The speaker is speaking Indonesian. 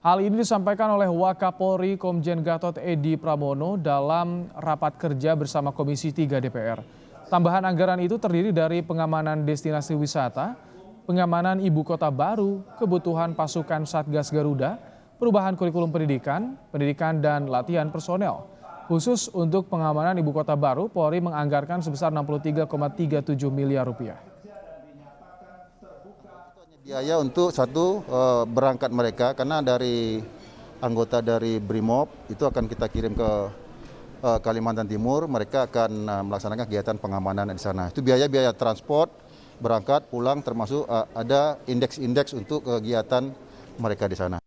Hal ini disampaikan oleh Wakapolri Komjen Gatot Edi Pramono dalam rapat kerja bersama Komisi 3 DPR. Tambahan anggaran itu terdiri dari pengamanan destinasi wisata, pengamanan ibu kota baru, kebutuhan pasukan Satgas Garuda, perubahan kurikulum pendidikan, pendidikan dan latihan personel. Khusus untuk pengamanan ibu kota baru, Polri menganggarkan sebesar 63,37 miliar rupiah biaya untuk satu eh, berangkat mereka karena dari anggota dari BRIMOB itu akan kita kirim ke eh, Kalimantan Timur, mereka akan eh, melaksanakan kegiatan pengamanan di sana. Itu biaya-biaya transport, berangkat, pulang, termasuk ada indeks-indeks untuk kegiatan mereka di sana.